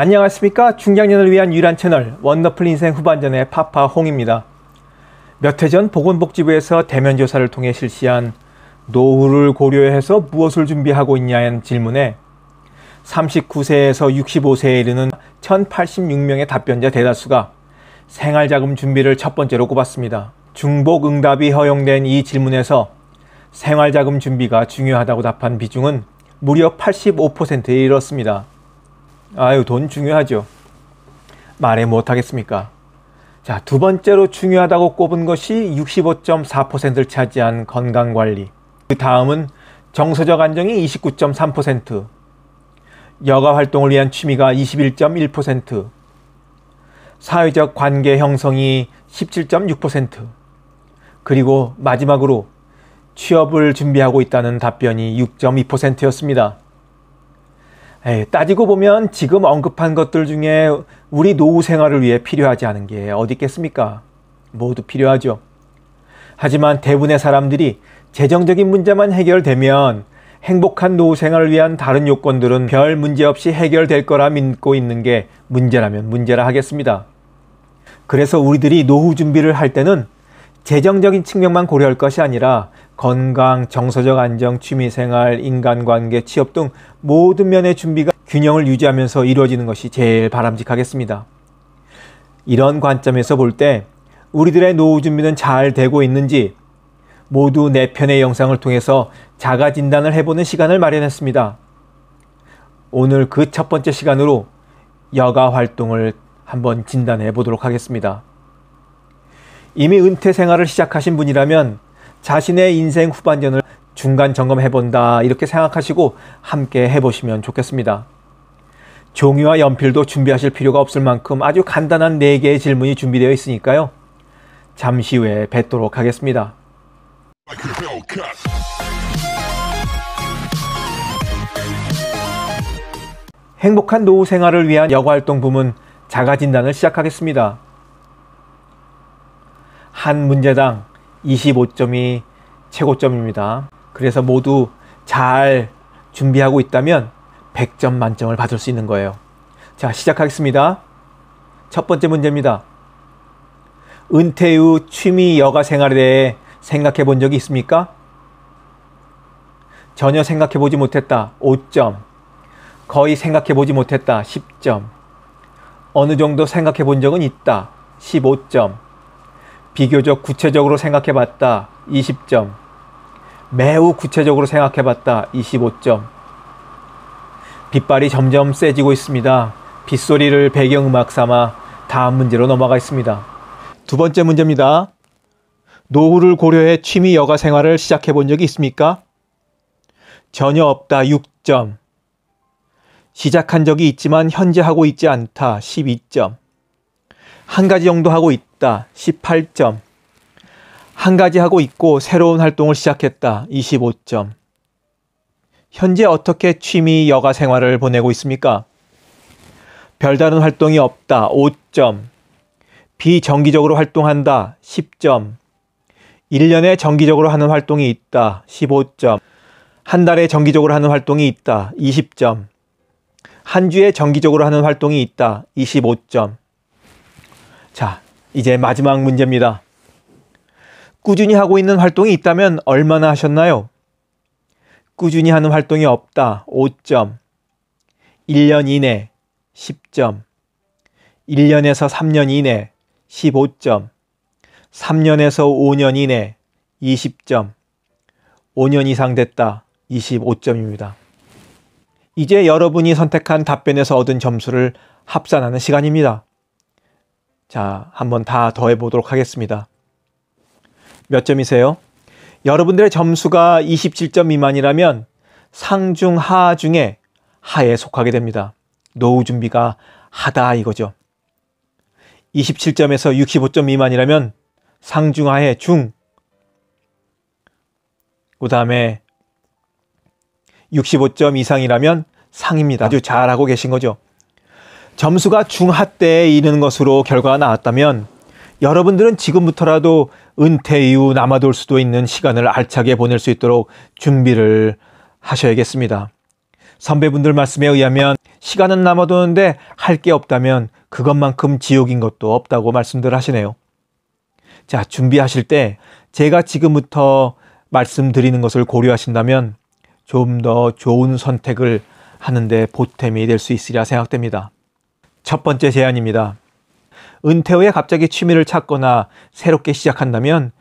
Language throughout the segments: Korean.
안녕하십니까 중장년을 위한 유일한 채널 원더풀 인생 후반전의 파파 홍입니다. 몇 해 전 보건복지부에서 대면 조사를 통해 실시한 노후를 고려해서 무엇을 준비하고 있냐는 질문에 39세에서 65세에 이르는 1086명의 답변자 대다수가 생활자금 준비를 첫 번째로 꼽았습니다. 중복 응답이 허용된 이 질문에서 생활자금 준비가 중요하다고 답한 비중은 무려 85%에 이르렀습니다. 아유, 돈 중요하죠. 말해 못하겠습니까? 자, 두 번째로 중요하다고 꼽은 것이 65.4%를 차지한 건강관리. 그 다음은 정서적 안정이 29.3%, 여가 활동을 위한 취미가 21.1%, 사회적 관계 형성이 17.6%, 그리고 마지막으로 취업을 준비하고 있다는 답변이 6.2%였습니다. 에이, 예, 따지고 보면 지금 언급한 것들 중에 우리 노후 생활을 위해 필요하지 않은 게 어디 있겠습니까? 모두 필요하죠. 하지만 대부분의 사람들이 재정적인 문제만 해결되면 행복한 노후 생활을 위한 다른 요건들은 별 문제 없이 해결될 거라 믿고 있는 게 문제라면 문제라 하겠습니다. 그래서 우리들이 노후 준비를 할 때는 재정적인 측면만 고려할 것이 아니라 건강, 정서적 안정, 취미생활, 인간관계, 취업 등 모든 면의 준비가 균형을 유지하면서 이루어지는 것이 제일 바람직하겠습니다. 이런 관점에서 볼 때 우리들의 노후 준비는 잘 되고 있는지 모두 내 편의 영상을 통해서 자가 진단을 해보는 시간을 마련했습니다. 오늘 그 첫 번째 시간으로 여가 활동을 한번 진단해 보도록 하겠습니다. 이미 은퇴 생활을 시작하신 분이라면 자신의 인생 후반전을 중간 점검해 본다 이렇게 생각하시고 함께 해 보시면 좋겠습니다. 종이와 연필도 준비하실 필요가 없을 만큼 아주 간단한 4개의 질문이 준비되어 있으니까요. 잠시 후에 뵙도록 하겠습니다. 행복한 노후 생활을 위한 여가활동 부문 자가진단을 시작하겠습니다. 한 문제당 25점이 최고점입니다. 그래서 모두 잘 준비하고 있다면 100점 만점을 받을 수 있는 거예요. 자, 시작하겠습니다. 첫 번째 문제입니다. 은퇴 후 취미 여가 생활에 대해 생각해 본 적이 있습니까? 전혀 생각해 보지 못했다. 5점. 거의 생각해 보지 못했다. 10점. 어느 정도 생각해 본 적은 있다. 15점. 비교적 구체적으로 생각해 봤다. 20점. 매우 구체적으로 생각해 봤다. 25점. 빗발이 점점 세지고 있습니다. 빗소리를 배경음악 삼아 다음 문제로 넘어가 있습니다. 두 번째 문제입니다. 노후를 고려해 취미 여가 생활을 시작해 본 적이 있습니까? 전혀 없다. 6점. 시작한 적이 있지만 현재 하고 있지 않다. 12점. 한 가지 정도 하고 있다. 18점. 한 가지 하고 있고 새로운 활동을 시작했다. 25점. 현재 어떻게 취미 여가 생활을 보내고 있습니까? 별다른 활동이 없다. 5점. 비정기적으로 활동한다. 10점. 1년에 정기적으로 하는 활동이 있다. 15점. 한 달에 정기적으로 하는 활동이 있다. 20점. 한 주에 정기적으로 하는 활동이 있다. 25점. 자, 이제 마지막 문제입니다. 꾸준히 하고 있는 활동이 있다면 얼마나 하셨나요? 꾸준히 하는 활동이 없다. 5점. 1년 이내 10점. 1년에서 3년 이내 15점. 3년에서 5년 이내 20점. 5년 이상 됐다. 25점입니다. 이제 여러분이 선택한 답변에서 얻은 점수를 합산하는 시간입니다. 자, 한번 다 더해 보도록 하겠습니다. 몇 점이세요? 여러분들의 점수가 27점 미만이라면 상중 하 중에 하에 속하게 됩니다. 노후 준비가 하다 이거죠. 27점에서 65점 미만이라면 상중하에 중. 그 다음에 65점 이상이라면 상입니다. 아주 잘하고 계신 거죠. 점수가 중하대에 이르는 것으로 결과가 나왔다면 여러분들은 지금부터라도 은퇴 이후 남아돌 수도 있는 시간을 알차게 보낼 수 있도록 준비를 하셔야겠습니다. 선배분들 말씀에 의하면 시간은 남아도는데 할 게 없다면 그것만큼 지옥인 것도 없다고 말씀들 하시네요. 자, 준비하실 때 제가 지금부터 말씀드리는 것을 고려하신다면 좀 더 좋은 선택을 하는데 보탬이 될 수 있으리라 생각됩니다. 첫 번째 제안입니다. 은퇴 후에 갑자기 취미를 찾거나 새롭게 시작한다면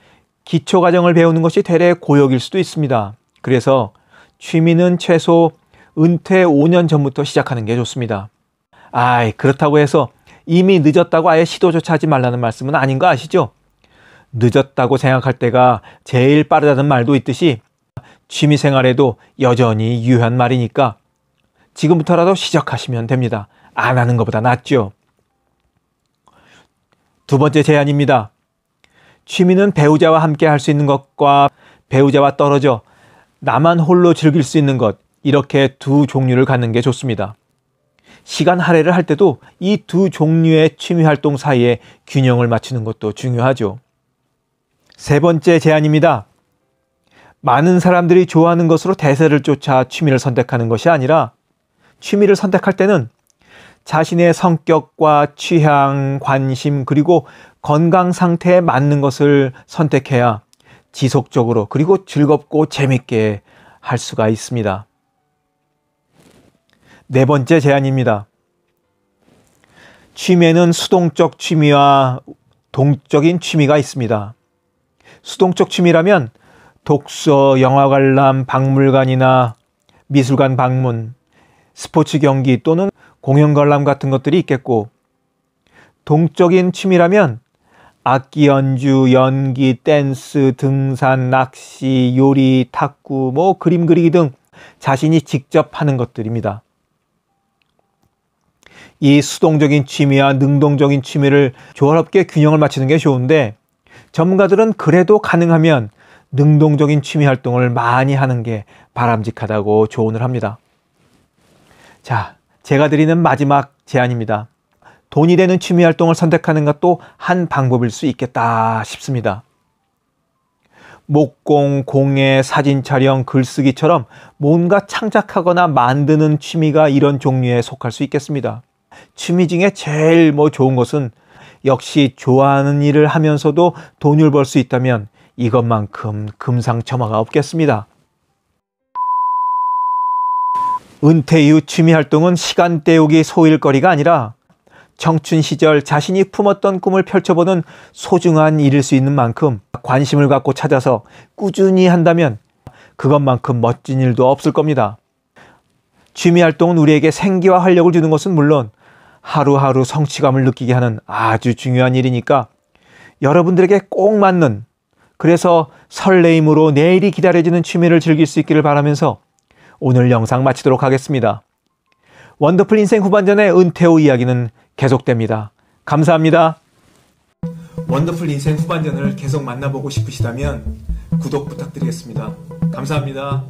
기초과정을 배우는 것이 되레 고역일 수도 있습니다. 그래서 취미는 최소 은퇴 5년 전부터 시작하는 게 좋습니다. 아이, 그렇다고 해서 이미 늦었다고 아예 시도조차 하지 말라는 말씀은 아닌 거 아시죠? 늦었다고 생각할 때가 제일 빠르다는 말도 있듯이 취미 생활에도 여전히 유효한 말이니까 지금부터라도 시작하시면 됩니다. 안 하는 것보다 낫죠. 두 번째 제안입니다. 취미는 배우자와 함께 할 수 있는 것과 배우자와 떨어져 나만 홀로 즐길 수 있는 것, 이렇게 두 종류를 갖는 게 좋습니다. 시간 할애를 할 때도 이 두 종류의 취미 활동 사이에 균형을 맞추는 것도 중요하죠. 세 번째 제안입니다. 많은 사람들이 좋아하는 것으로 대세를 쫓아 취미를 선택하는 것이 아니라 취미를 선택할 때는 자신의 성격과 취향, 관심, 그리고 건강 상태에 맞는 것을 선택해야 지속적으로 그리고 즐겁고 재밌게 할 수가 있습니다. 네 번째 제안입니다. 취미에는 수동적 취미와 동적인 취미가 있습니다. 수동적 취미라면 독서, 영화 관람, 박물관이나 미술관 방문, 스포츠 경기 또는 공연 관람 같은 것들이 있겠고 동적인 취미라면 악기 연주, 연기, 댄스, 등산, 낚시, 요리, 탁구, 뭐 그림 그리기 등 자신이 직접 하는 것들입니다. 이 수동적인 취미와 능동적인 취미를 조화롭게 균형을 맞추는 게 좋은데 전문가들은 그래도 가능하면 능동적인 취미 활동을 많이 하는 게 바람직하다고 조언을 합니다. 자, 제가 드리는 마지막 제안입니다. 돈이 되는 취미 활동을 선택하는 것도 한 방법일 수 있겠다 싶습니다. 목공, 공예, 사진 촬영, 글쓰기처럼 뭔가 창작하거나 만드는 취미가 이런 종류에 속할 수 있겠습니다. 취미 중에 제일 뭐 좋은 것은 역시 좋아하는 일을 하면서도 돈을 벌 수 있다면 이것만큼 금상첨화가 없겠습니다. 은퇴 이후 취미 활동은 시간 때우기 소일거리가 아니라 청춘 시절 자신이 품었던 꿈을 펼쳐보는 소중한 일일 수 있는 만큼 관심을 갖고 찾아서 꾸준히 한다면 그것만큼 멋진 일도 없을 겁니다. 취미 활동은 우리에게 생기와 활력을 주는 것은 물론 하루하루 성취감을 느끼게 하는 아주 중요한 일이니까 여러분들에게 꼭 맞는 그래서 설레임으로 내일이 기다려지는 취미를 즐길 수 있기를 바라면서 오늘 영상 마치도록 하겠습니다. 원더풀 인생 후반전의 은퇴 후 이야기는 계속됩니다. 감사합니다. 원더풀 인생 후반전을 계속 만나보고 싶으시다면 구독 부탁드리겠습니다. 감사합니다.